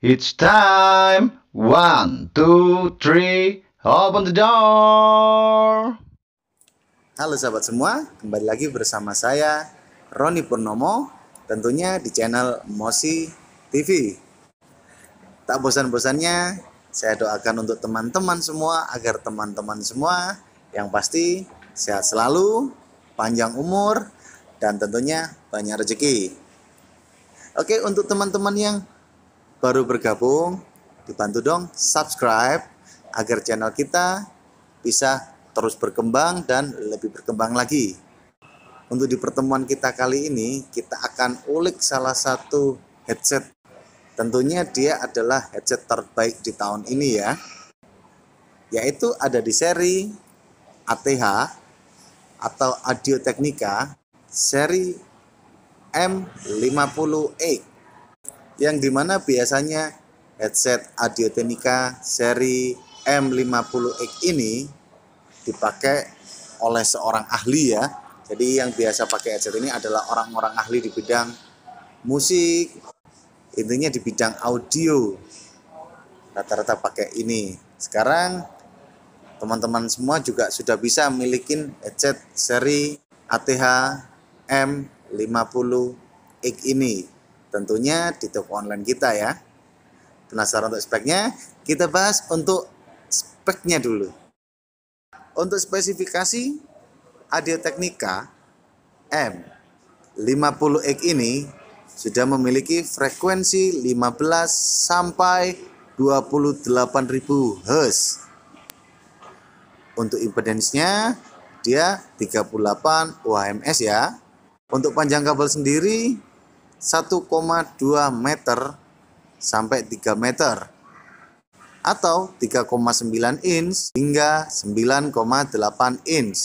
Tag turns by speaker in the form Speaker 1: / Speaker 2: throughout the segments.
Speaker 1: It's time. One, two, three. Open the door. Halo sahabat semua, kembali lagi bersama saya Roni Purnomo, tentunya di channel Mosi TV. Tak bosan-bosannya, saya doakan untuk teman-teman semua agar teman-teman semua yang pasti sehat selalu, panjang umur, dan tentunya banyak rezeki. Oke, untuk teman-teman yang baru bergabung, dibantu dong subscribe agar channel kita bisa terus berkembang dan lebih berkembang lagi. Untuk di pertemuan kita kali ini, kita akan ulik salah satu headset. Tentunya dia adalah headset terbaik di tahun ini ya. Yaitu ada di seri ATH atau Audio Technica seri M50X yang dimana biasanya headset Audio Technica seri M50X ini dipakai oleh seorang ahli ya. Jadi yang biasa pakai headset ini adalah orang-orang ahli di bidang musik, intinya di bidang audio. Rata-rata pakai ini. Sekarang teman-teman semua juga sudah bisa milikin headset seri ATH M50X ini. Tentunya di toko online kita ya. Penasaran untuk speknya? Kita bahas untuk speknya dulu. Untuk spesifikasi Adio Technica M50X ini sudah memiliki frekuensi 15 sampai 28.000 Hz. Untuk impedensnya dia 38 ohms ya. Untuk panjang kabel sendiri 1,2 meter sampai 3 meter atau 3,9 inch hingga 9,8 inch.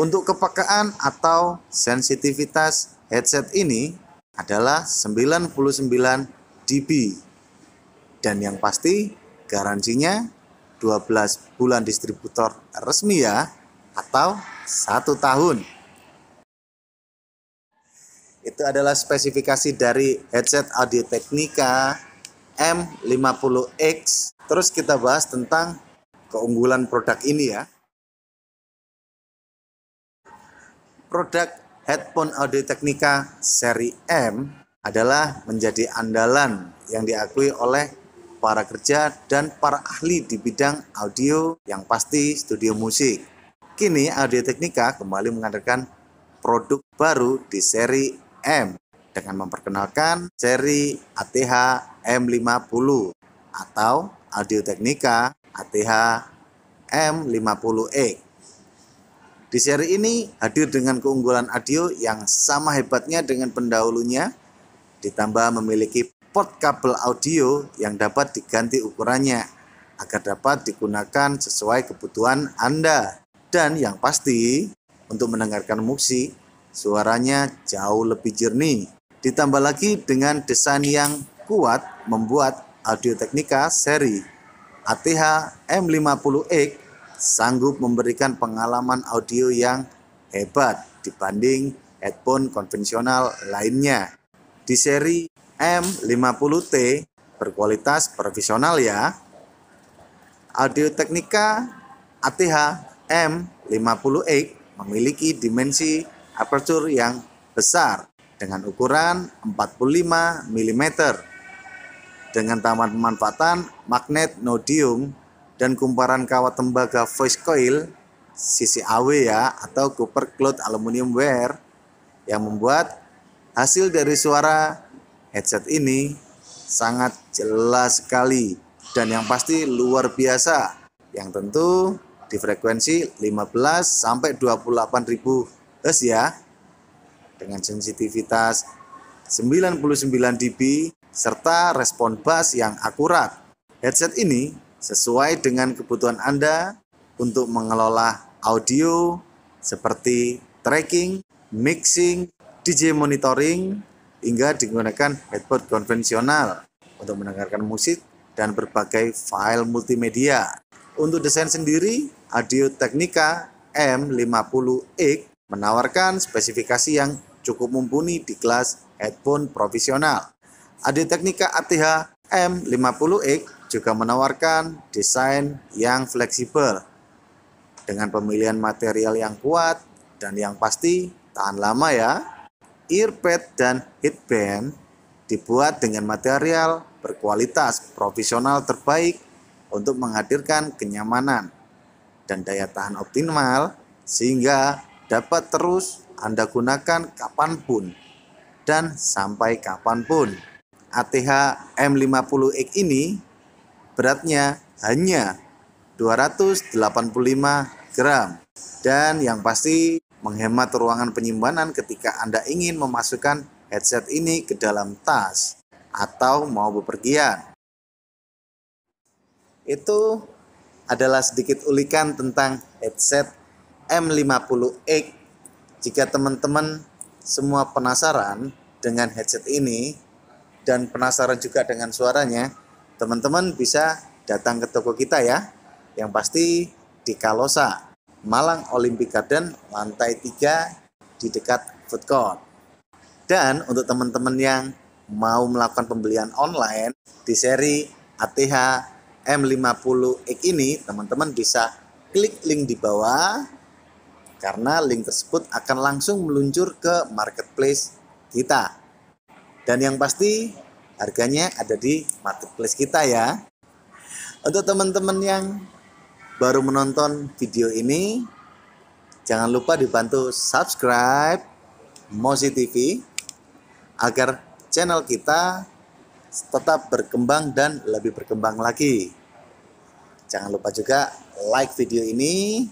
Speaker 1: Untuk kepekaan atau sensitivitas headset ini adalah 99 dB. Dan yang pasti garansinya 12 bulan distributor resmi ya atau satu tahun itu adalah spesifikasi dari headset Audio Technica M50X. Terus kita bahas tentang keunggulan produk ini ya. Produk headphone Audio Technica seri M adalah menjadi andalan yang diakui oleh para kerja dan para ahli di bidang audio yang pasti studio musik. Kini Audio Technica kembali mengadakan produk baru di seri M dengan memperkenalkan seri ATH M50 atau Audio Technica ATH M50E. Di seri ini hadir dengan keunggulan audio yang sama hebatnya dengan pendahulunya, ditambah memiliki port kabel audio yang dapat diganti ukurannya agar dapat digunakan sesuai kebutuhan Anda. Dan yang pasti, untuk mendengarkan musik Suaranya jauh lebih jernih. Ditambah lagi dengan desain yang kuat membuat Audio Technica seri ATH M50X sanggup memberikan pengalaman audio yang hebat dibanding headphone konvensional lainnya. Di seri M50T berkualitas profesional ya. Audio Technica ATH M50X memiliki dimensi aperture yang besar dengan ukuran 45 mm dengan tambahan pemanfaatan magnet nodium dan kumparan kawat tembaga voice coil sisi AW ya atau copper Cloth Aluminium Wear yang membuat hasil dari suara headset ini sangat jelas sekali dan yang pasti luar biasa yang tentu di frekuensi 15 sampai 28.000 Terus ya, dengan sensitivitas 99 dB serta respon bass yang akurat. Headset ini sesuai dengan kebutuhan Anda untuk mengelola audio seperti tracking, mixing, DJ monitoring, hingga digunakan headphone konvensional untuk mendengarkan musik dan berbagai file multimedia. Untuk desain sendiri, Audio Technica M50X menawarkan spesifikasi yang cukup mumpuni di kelas headphone profesional. teknika ATH M50X juga menawarkan desain yang fleksibel dengan pemilihan material yang kuat dan yang pasti tahan lama ya. Earpad dan headband dibuat dengan material berkualitas profesional terbaik untuk menghadirkan kenyamanan dan daya tahan optimal sehingga dapat terus Anda gunakan kapanpun dan sampai kapanpun. ATH M50X ini beratnya hanya 285 gram dan yang pasti menghemat ruangan penyimpanan ketika Anda ingin memasukkan headset ini ke dalam tas atau mau bepergian. Itu adalah sedikit ulikan tentang headset M50X. Jika teman-teman semua penasaran dengan headset ini dan penasaran juga dengan suaranya, teman-teman bisa datang ke toko kita ya. Yang pasti di Kalosa, Malang Olympic Garden, lantai 3 di dekat food court. Dan untuk teman-teman yang mau melakukan pembelian online di seri ATH M50X ini, teman-teman bisa klik link di bawah karena link tersebut akan langsung meluncur ke marketplace kita. Dan yang pasti harganya ada di marketplace kita ya. Untuk teman-teman yang baru menonton video ini, jangan lupa dibantu subscribe Mosi TV agar channel kita tetap berkembang dan lebih berkembang lagi. Jangan lupa juga like video ini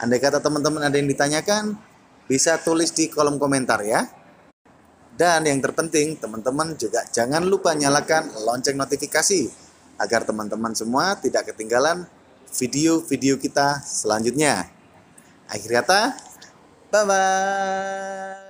Speaker 1: Andai kata teman-teman ada yang ditanyakan, bisa tulis di kolom komentar ya. Dan yang terpenting, teman-teman juga jangan lupa nyalakan lonceng notifikasi agar teman-teman semua tidak ketinggalan video-video kita selanjutnya. Akhir kata, bye-bye.